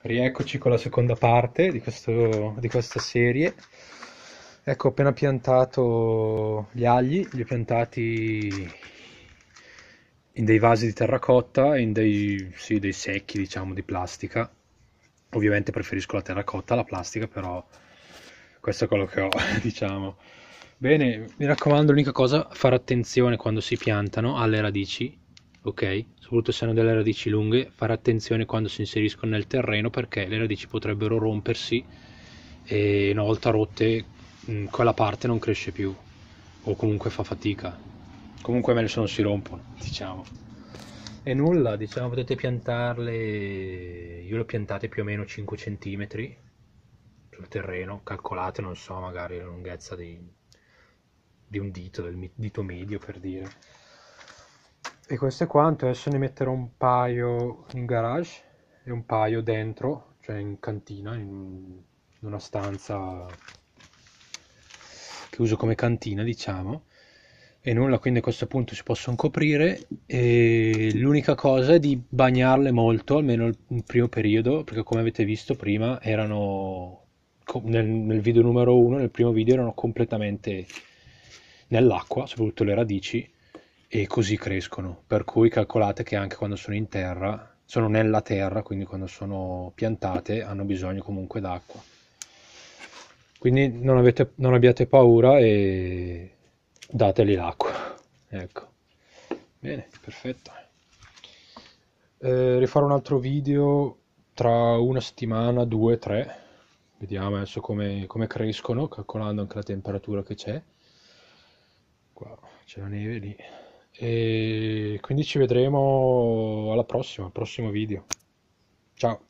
Rieccoci con la seconda parte di, questo, di, questa serie. Ecco, ho appena piantato gli agli, li ho piantati in dei vasi di terracotta, in dei, sì, dei secchi, diciamo, di plastica. Ovviamente preferisco la terracotta alla plastica, però questo è quello che ho, diciamo. Bene, mi raccomando, l'unica cosa, fare attenzione quando si piantano alle radici, ok? Soprattutto se hanno delle radici lunghe, fare attenzione quando si inseriscono nel terreno perché le radici potrebbero rompersi e una volta rotte mm, quella parte non cresce più o comunque fa fatica. Comunque meglio se non si rompono, diciamo. E nulla, diciamo potete piantarle, io le ho piantate più o meno 5 cm sul terreno, calcolate, non so, magari la lunghezza di, di un dito, del dito medio per dire. E questo è quanto, adesso ne metterò un paio in garage e un paio dentro, cioè in cantina, in una stanza che uso come cantina, diciamo. E nulla, quindi a questo punto si possono coprire e l'unica cosa è di bagnarle molto, almeno il primo periodo, perché come avete visto prima erano nel, nel video numero 1 nel primo video erano completamente nell'acqua, soprattutto le radici e così crescono. Per cui calcolate che anche quando sono in terra, sono nella terra, quindi quando sono piantate hanno bisogno comunque d'acqua. Quindi non, avete, non abbiate paura e dateli l'acqua. Ecco. Bene, perfetto. Eh, rifarò un altro video tra una settimana, due, tre. Vediamo adesso come, come crescono, calcolando anche la temperatura che c'è. Qua c'è la neve lì. E quindi ci vedremo alla prossima, al prossimo video. Ciao.